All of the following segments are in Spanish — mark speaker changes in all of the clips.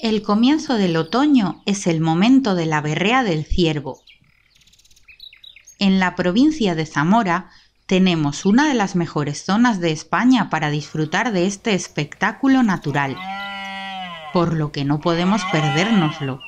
Speaker 1: El comienzo del otoño es el momento de la berrea del ciervo. En la provincia de Zamora tenemos una de las mejores zonas de España para disfrutar de este espectáculo natural, por lo que no podemos perdérnoslo.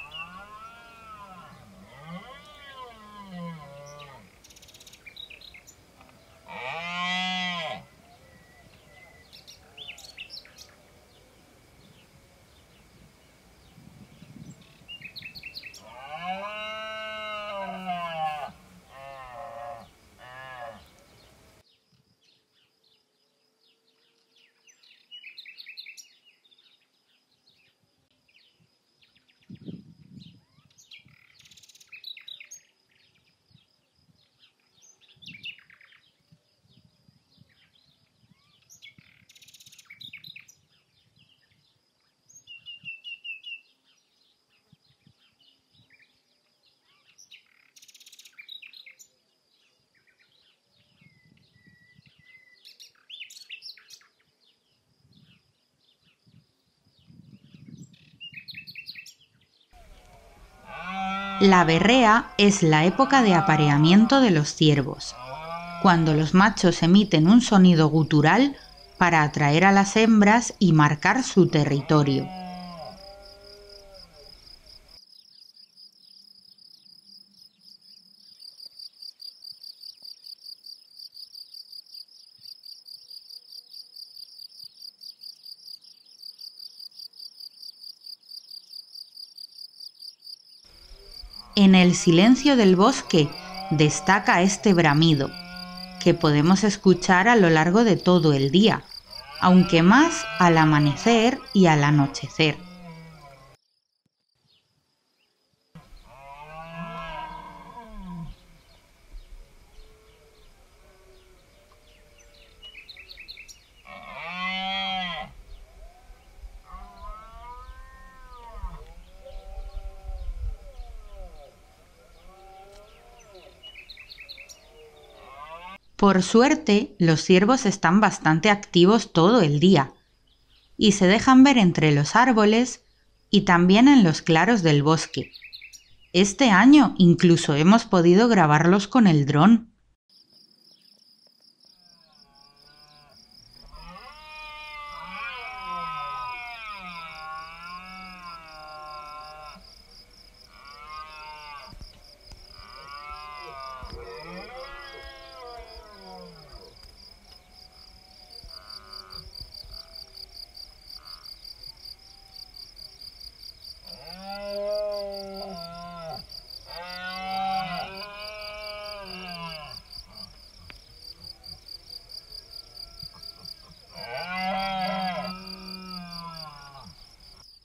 Speaker 1: La berrea es la época de apareamiento de los ciervos, cuando los machos emiten un sonido gutural para atraer a las hembras y marcar su territorio. en el silencio del bosque destaca este bramido, que podemos escuchar a lo largo de todo el día, aunque más al amanecer y al anochecer. Por suerte, los ciervos están bastante activos todo el día y se dejan ver entre los árboles y también en los claros del bosque. Este año incluso hemos podido grabarlos con el dron.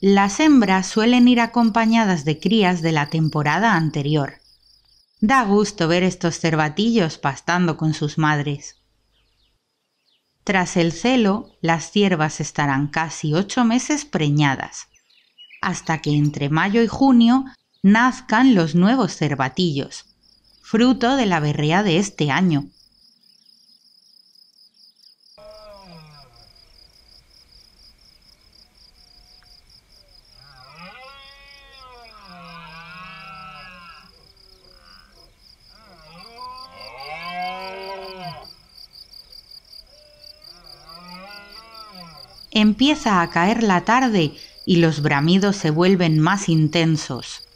Speaker 1: Las hembras suelen ir acompañadas de crías de la temporada anterior. Da gusto ver estos cervatillos pastando con sus madres. Tras el celo, las ciervas estarán casi ocho meses preñadas, hasta que entre mayo y junio nazcan los nuevos cervatillos, fruto de la berrea de este año. Empieza a caer la tarde y los bramidos se vuelven más intensos.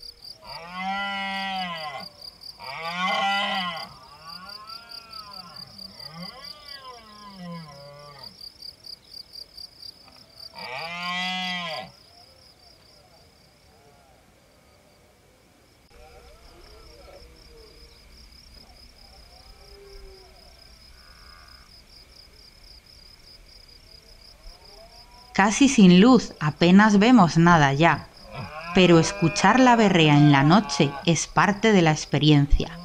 Speaker 1: casi sin luz, apenas vemos nada ya, pero escuchar la berrea en la noche es parte de la experiencia.